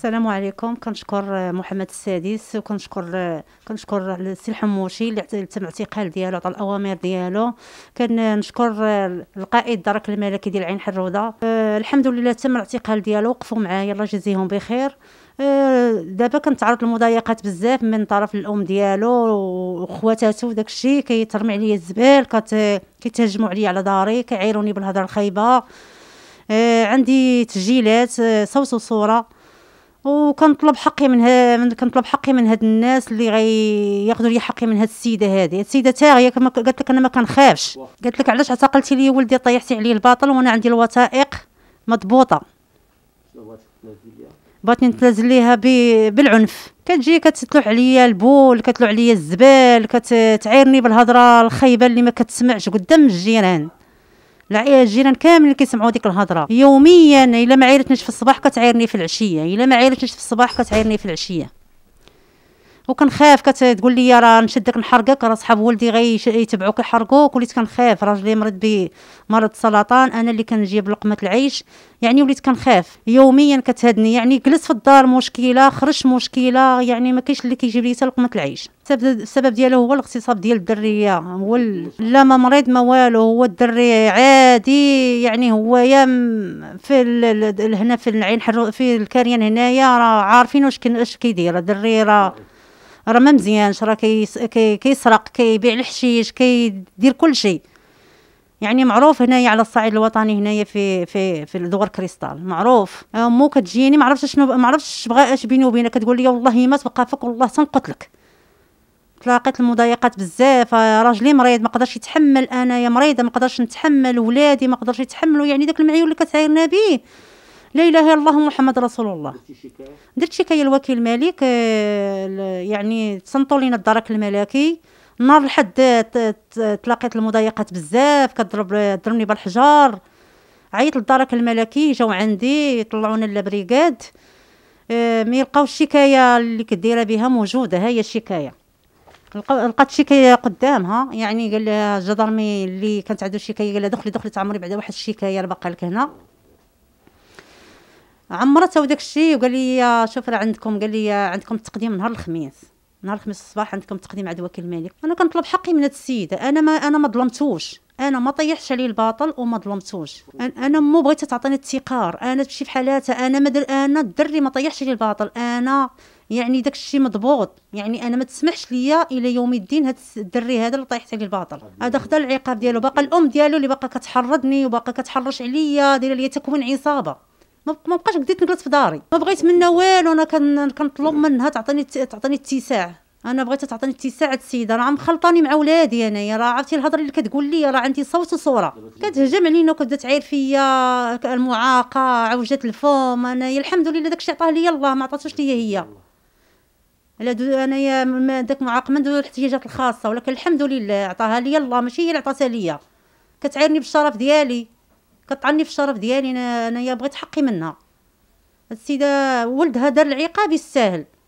السلام عليكم كنشكر محمد السادس وكنشكر كنشكر السي الحموشي اللي تم اعتقال ديالو عطى الاوامر ديالو كنشكر القائد الدرك الملكي ديال عين حروده أه، الحمد لله تم الاعتقال ديالو وقفوا معايا الله يجزيهم بخير أه، دابا كنتعرض لمضايقات بزاف من طرف الام ديالو وخواتاتو وداك الشيء كيترمي عليا الزبال كيتهجموا عليا على داري كيعيروني بالهضره الخايبه أه، عندي تسجيلات صوت وصوره وكنطلب حقي من ها كنطلب حقي من هاد الناس اللي غياخذوا لي حقي من هاد السيده هادي هاد السيده تاعي هي كما قالت لك انا ما كنخافش قالت لك علاش اعتقلتي لي ولدي طيحتي عليه الباطل وانا عندي الوثائق مضبوطه بغاتني نتنازل ليها بالعنف كتجي كتتلوح عليا البول كتلوح عليا الزبال كتعايرني بالهضره الخايبه اللي ما كتسمعش قدام الجيران الجيران كاملين كيسمعوا ديك الهضره يوميا الا ما عيرتنيش في الصباح كتعيرني في العشيه الا ما عيرتنيش في الصباح كتعيرني في العشيه وكنخاف كتقول لي راه نشدك نحرقك راه صحاب ولدي غيتبعوك يحرقوك وليت كنخاف راجلي مرض بمرض السرطان انا اللي كنجيب لقمه العيش يعني وليت كنخاف يوميا كتهدني يعني جلس في الدار مشكله خرج مشكله يعني ما كاينش اللي كيجيب لي لقمه العيش السبب ديالو هو الاغتصاب ديال الدريه هو لا ما مريض ما والو هو الدري عادي يعني هو يا في هنا في العين في الكاريان هنايا راه عارفين واش كيدير الدري راه راه ما مزيانش راه كيسرق كيبيع الحشيش كيدير كل شيء يعني معروف هنايا على الصعيد الوطني هنايا في في في دوار كريستال معروف امو آه، كتجيني ما عرفتش شنو ما عرفتش بغا اش بيني وبينها كتقول لي والله ما تبقى فيك والله تنقتلك تلاقيت المضايقات بزاف آه، راجلي مريض ما قدرش يتحمل انايا مريضه ما قدرش نتحمل ولادي ما قدرش يتحملوا يعني داك المعيون اللي كتعايرنا به لا اله الا الله محمد رسول الله درت شكايه لوكيل الملك آه، يعني تصنتوا لينا الدرك الملكي نهار الحد تلاقيت المضايقات بزاف كضرب ضربني بالحجار عيط للدرك الملكي جاو عندي طلعونا للبريكاد آه، ما يلقاوش الشكايه اللي كديره بها موجوده هي الشكايه لقات شكايه قدامها يعني قال لها الجدرمي اللي كانت عنده شكايه قال لها دخلي دخلي تعمري بعدا واحد الشكايه باقا لك هنا هو داك الشيء وقال لي شوف راه عندكم قال لي عندكم تقديم نهار الخميس نهار الخميس الصباح عندكم تقديم عند وكيل الملك انا كنطلب حقي من هاد السيده انا ما انا ما ظلمتوش انا ما طيحش عليه الباطل وما ظلمتوش انا مو بغيتها تعطيني التقار انا تمشي في حالاتها انا ما انا الدري ما طيحش عليه الباطل انا يعني داك الشيء مضبوط يعني انا ما تسمحش ليا الى يوم الدين هاد الدري هذا اللي طيحت عليه الباطل هذا خدا العقاب ديالو باقا الام ديالو اللي باقا كتحرضني وباقا كتحرش عليا دايره ليا تكوين عصابه ما بقاش بديت نجلس في داري ما بغيت منها والو انا كنطلب منها تعطيني تعطيني اتساع انا بغيت تعطيني اتساع السيده راه مخلطاني مع ولادي انايا راه عرفتي الهضره اللي كتقول لي راه عندي صوت وصوره كتهجم علينا وكتبدا تعاير فيا المعاقه عوجات الفم انايا الحمد لله داكشي عطاه لي الله ما عطاتوش ليا هي على انايا داك معاق من دو الاحتياجات الخاصه ولكن الحمد لله عطاها لي الله ماشي هي اللي عطاتها ليا كتعايرني بالشرف ديالي كتعني في الشرف ديالي انايا بغيت حقي منها السيده ولدها دار العقاب يستاهل